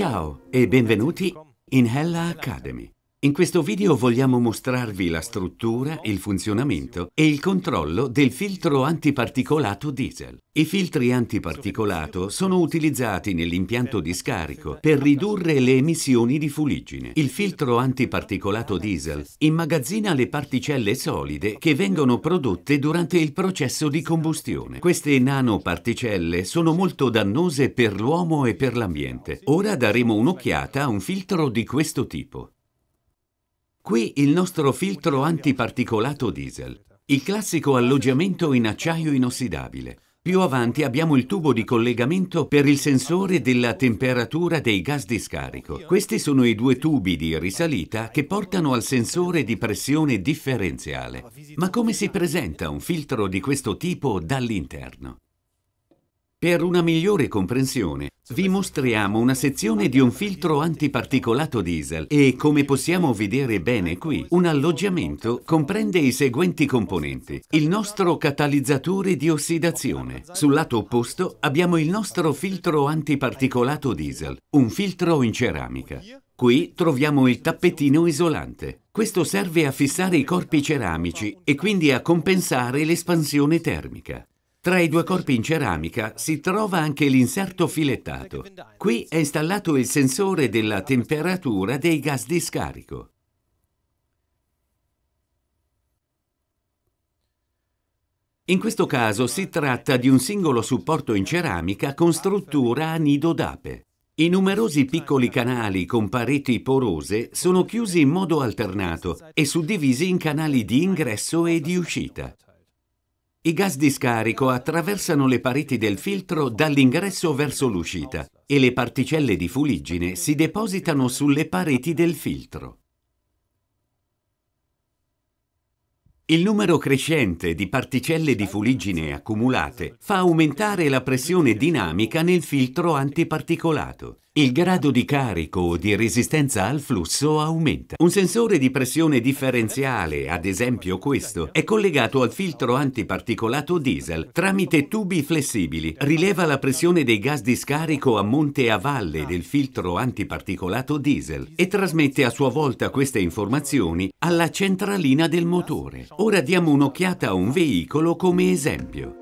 Ciao e benvenuti in Hella Academy. In questo video vogliamo mostrarvi la struttura, il funzionamento e il controllo del filtro antiparticolato diesel. I filtri antiparticolato sono utilizzati nell'impianto di scarico per ridurre le emissioni di fuligine. Il filtro antiparticolato diesel immagazzina le particelle solide che vengono prodotte durante il processo di combustione. Queste nanoparticelle sono molto dannose per l'uomo e per l'ambiente. Ora daremo un'occhiata a un filtro di questo tipo. Qui il nostro filtro antiparticolato diesel, il classico alloggiamento in acciaio inossidabile. Più avanti abbiamo il tubo di collegamento per il sensore della temperatura dei gas di scarico. Questi sono i due tubi di risalita che portano al sensore di pressione differenziale. Ma come si presenta un filtro di questo tipo dall'interno? Per una migliore comprensione, vi mostriamo una sezione di un filtro antiparticolato diesel e, come possiamo vedere bene qui, un alloggiamento comprende i seguenti componenti. Il nostro catalizzatore di ossidazione. Sul lato opposto abbiamo il nostro filtro antiparticolato diesel, un filtro in ceramica. Qui troviamo il tappetino isolante. Questo serve a fissare i corpi ceramici e quindi a compensare l'espansione termica. Tra i due corpi in ceramica si trova anche l'inserto filettato. Qui è installato il sensore della temperatura dei gas di scarico. In questo caso si tratta di un singolo supporto in ceramica con struttura a nido d'ape. I numerosi piccoli canali con pareti porose sono chiusi in modo alternato e suddivisi in canali di ingresso e di uscita. I gas di scarico attraversano le pareti del filtro dall'ingresso verso l'uscita e le particelle di fuliggine si depositano sulle pareti del filtro. Il numero crescente di particelle di fuliggine accumulate fa aumentare la pressione dinamica nel filtro antiparticolato il grado di carico o di resistenza al flusso aumenta. Un sensore di pressione differenziale, ad esempio questo, è collegato al filtro antiparticolato diesel tramite tubi flessibili. Rileva la pressione dei gas di scarico a monte e a valle del filtro antiparticolato diesel e trasmette a sua volta queste informazioni alla centralina del motore. Ora diamo un'occhiata a un veicolo come esempio.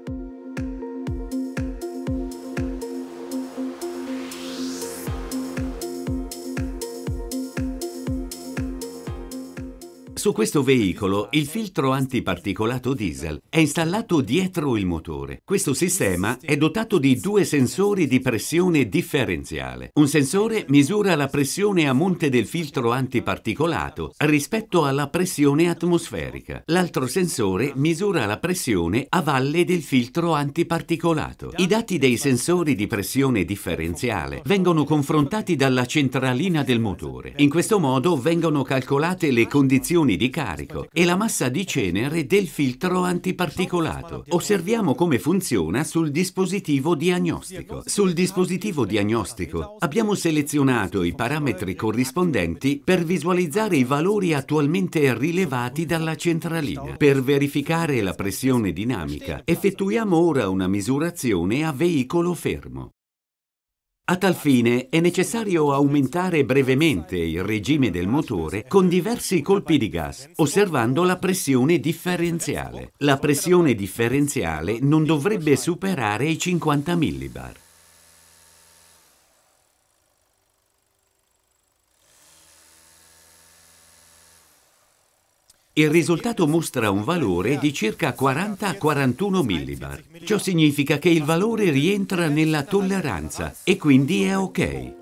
Su questo veicolo il filtro antiparticolato diesel è installato dietro il motore. Questo sistema è dotato di due sensori di pressione differenziale. Un sensore misura la pressione a monte del filtro antiparticolato rispetto alla pressione atmosferica. L'altro sensore misura la pressione a valle del filtro antiparticolato. I dati dei sensori di pressione differenziale vengono confrontati dalla centralina del motore. In questo modo vengono calcolate le condizioni kg di carico e la massa di cenere del filtro antiparticolato. Osserviamo come funziona sul dispositivo diagnostico. Sul dispositivo diagnostico abbiamo selezionato i parametri corrispondenti per visualizzare i valori attualmente rilevati dalla centralina. Per verificare la pressione dinamica effettuiamo ora una misurazione a veicolo fermo. A tal fine è necessario aumentare brevemente il regime del motore con diversi colpi di gas, osservando la pressione differenziale. La pressione differenziale non dovrebbe superare i 50 millibar. Il risultato mostra un valore di circa 40-41 millibar. Ciò significa che il valore rientra nella tolleranza e quindi è ok.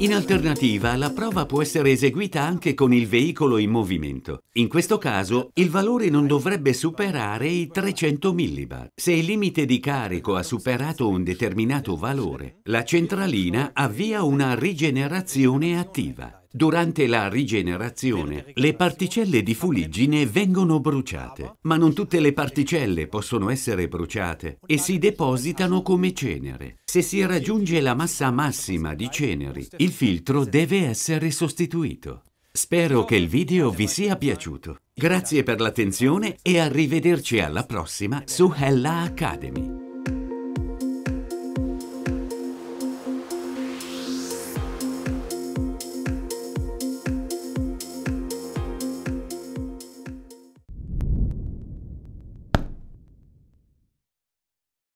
In alternativa, la prova può essere eseguita anche con il veicolo in movimento. In questo caso, il valore non dovrebbe superare i 300 millibar. Se il limite di carico ha superato un determinato valore, la centralina avvia una rigenerazione attiva. Durante la rigenerazione, le particelle di fuliggine vengono bruciate, ma non tutte le particelle possono essere bruciate e si depositano come cenere. Se si raggiunge la massa massima di ceneri, il filtro deve essere sostituito. Spero che il video vi sia piaciuto. Grazie per l'attenzione e arrivederci alla prossima su Hella Academy.